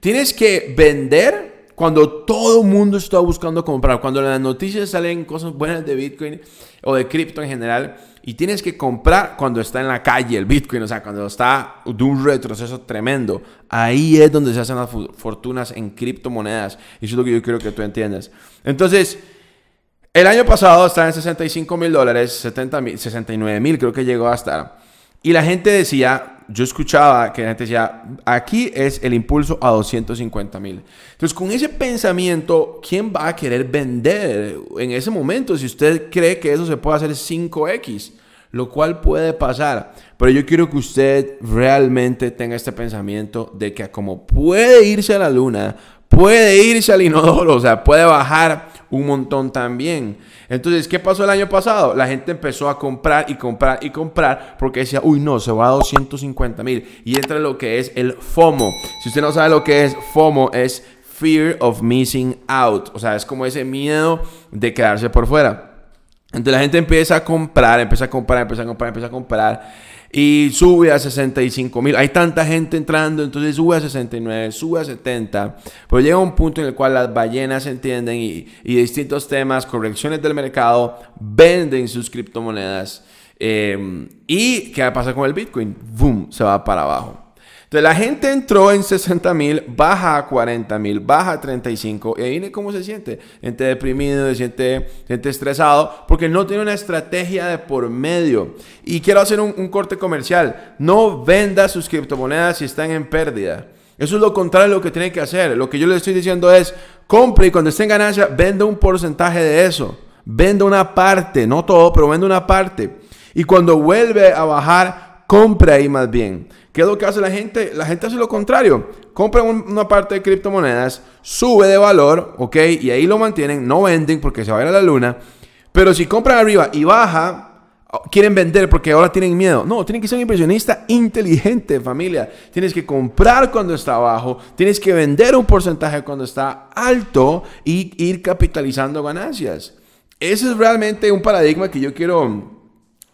Tienes que vender cuando todo el mundo está buscando comprar, cuando las noticias salen cosas buenas de Bitcoin o de cripto en general, y tienes que comprar cuando está en la calle el Bitcoin, o sea, cuando está de un retroceso tremendo. Ahí es donde se hacen las fortunas en criptomonedas. Y eso es lo que yo quiero que tú entiendas. Entonces, el año pasado estaba en 65 mil dólares, 69 mil creo que llegó a estar. Y la gente decía, yo escuchaba que la gente decía, aquí es el impulso a 250 mil. Entonces, con ese pensamiento, ¿quién va a querer vender en ese momento si usted cree que eso se puede hacer 5X? Lo cual puede pasar. Pero yo quiero que usted realmente tenga este pensamiento de que como puede irse a la luna, puede irse al inodoro, o sea, puede bajar un montón también. Entonces, ¿qué pasó el año pasado? La gente empezó a comprar y comprar y comprar porque decía, uy, no, se va a 250 mil. Y entra lo que es el FOMO. Si usted no sabe lo que es FOMO, es Fear of Missing Out. O sea, es como ese miedo de quedarse por fuera. Entonces la gente empieza a comprar, empieza a comprar, empieza a comprar, empieza a comprar y sube a 65 mil. Hay tanta gente entrando, entonces sube a 69, sube a 70. Pero llega un punto en el cual las ballenas entienden y, distintos temas, correcciones del mercado, venden sus criptomonedas. Eh, ¿Y qué pasa con el Bitcoin? ¡Boom! Se va para abajo. Entonces la gente entró en 60 mil, baja a 40 mil, baja a 35 y ahí cómo se siente. Gente deprimido, se siente, estresado porque no tiene una estrategia de por medio. Y quiero hacer un, corte comercial. No venda sus criptomonedas si están en pérdida. Eso es lo contrario de lo que tiene que hacer. Lo que yo le estoy diciendo es, compre y cuando esté en ganancia, venda un porcentaje de eso. Venda una parte, no todo, pero venda una parte. Y cuando vuelve a bajar, compra ahí más bien. ¿Qué es lo que hace la gente? La gente hace lo contrario. Compra una parte de criptomonedas, sube de valor, ¿ok? Y ahí lo mantienen, no venden porque se va a ir a la luna. Pero si compran arriba y baja, oh, quieren vender porque ahora tienen miedo. No, tienen que ser un impresionista inteligente, familia. Tienes que comprar cuando está bajo, tienes que vender un porcentaje cuando está alto y ir capitalizando ganancias. Ese es realmente un paradigma que yo quiero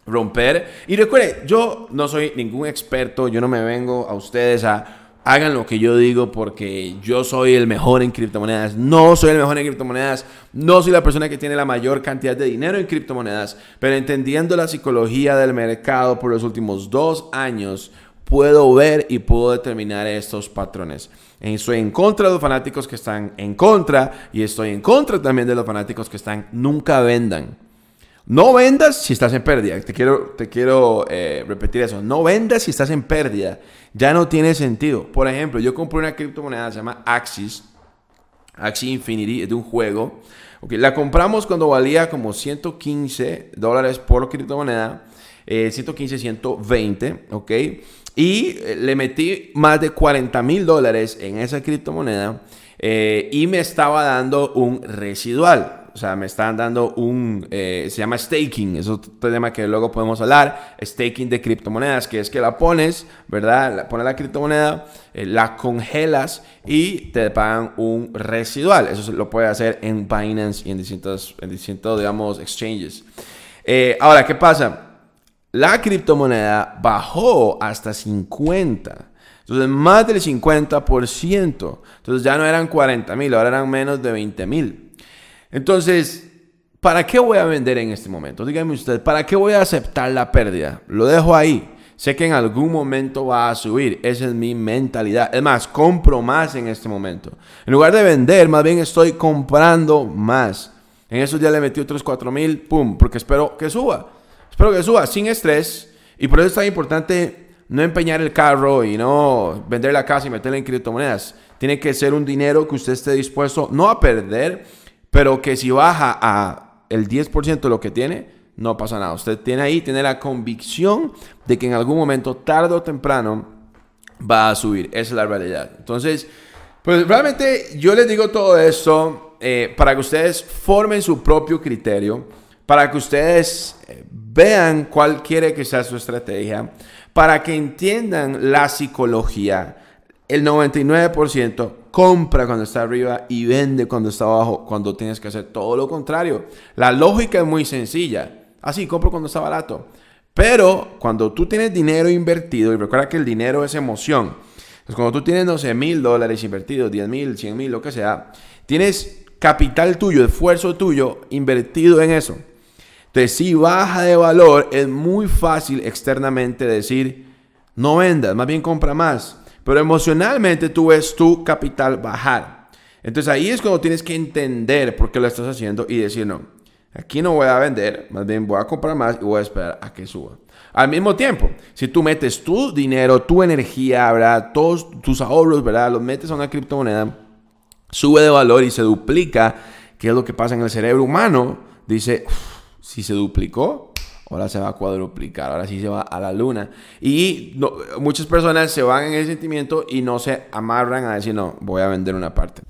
romper. Y recuerden, yo no soy ningún experto, yo no me vengo a ustedes a hagan lo que yo digo porque yo soy el mejor en criptomonedas. No soy el mejor en criptomonedas, no soy la persona que tiene la mayor cantidad de dinero en criptomonedas, pero entendiendo la psicología del mercado por los últimos dos años, puedo ver y puedo determinar estos patrones. Estoy en contra de los fanáticos que están en contra y estoy en contra también de los fanáticos que están nunca vendan. No vendas si estás en pérdida. Te quiero, te quiero eh, repetir eso. No vendas si estás en pérdida. Ya no tiene sentido. Por ejemplo, yo compré una criptomoneda, se llama Axis. Axis Infinity es de un juego. Okay, la compramos cuando valía como 115 dólares por criptomoneda. 115, eh, 120, ¿ok? Y eh, le metí más de 40 mil dólares en esa criptomoneda eh, y me estaba dando un residual o sea, me están dando un, eh, se llama staking, es otro tema que luego podemos hablar, staking de criptomonedas, que es que la pones, ¿verdad? La, pones la criptomoneda, eh, la congelas y te pagan un residual. Eso lo puede hacer en Binance y en distintos, distintos digamos, exchanges. Eh, ahora, ¿qué pasa? La criptomoneda bajó hasta 50. Entonces, más del 50%. Entonces, ya no eran 40 mil, ahora eran menos de 20 mil. Entonces, ¿para qué voy a vender en este momento? Dígame usted, ¿para qué voy a aceptar la pérdida? Lo dejo ahí. Sé que en algún momento va a subir. Esa es mi mentalidad. Es más, compro más en este momento. En lugar de vender, más bien estoy comprando más. En esos días le metí otros 4 mil, pum, porque espero que suba. Espero que suba sin estrés. Y por eso es tan importante no empeñar el carro y no vender la casa y meterla en criptomonedas. Tiene que ser un dinero que usted esté dispuesto no a perder, pero que si baja a el 10% de lo que tiene, no pasa nada. Usted tiene ahí, tiene la convicción de que en algún momento, tarde o temprano, va a subir. Esa es la realidad. Entonces, pues realmente yo les digo todo esto eh, para que ustedes formen su propio criterio, para que ustedes eh, vean cuál quiere que sea su estrategia, para que entiendan la psicología. El 99% compra cuando está arriba y vende cuando está abajo, cuando tienes que hacer todo lo contrario. La lógica es muy sencilla. Así, compro cuando está barato. Pero cuando tú tienes dinero invertido, y recuerda que el dinero es emoción, cuando tú tienes, 12 mil dólares invertidos, 10 mil, 100 mil, lo que sea, tienes capital tuyo, esfuerzo tuyo invertido en eso. Entonces, si baja de valor, es muy fácil externamente decir, no vendas, más bien compra más. Pero emocionalmente tú ves tu capital bajar. Entonces ahí es cuando tienes que entender por qué lo estás haciendo y decir, no, aquí no voy a vender, más bien voy a comprar más y voy a esperar a que suba. Al mismo tiempo, si tú metes tu dinero, tu energía, todos tus ahorros, ¿verdad? los metes a una criptomoneda, sube de valor y se duplica, que es lo que pasa en el cerebro humano, dice, si se duplicó, ahora se va a cuadruplicar, ahora sí se va a la luna. Y muchas personas se van en ese sentimiento y no se amarran a decir, no, voy a vender una parte.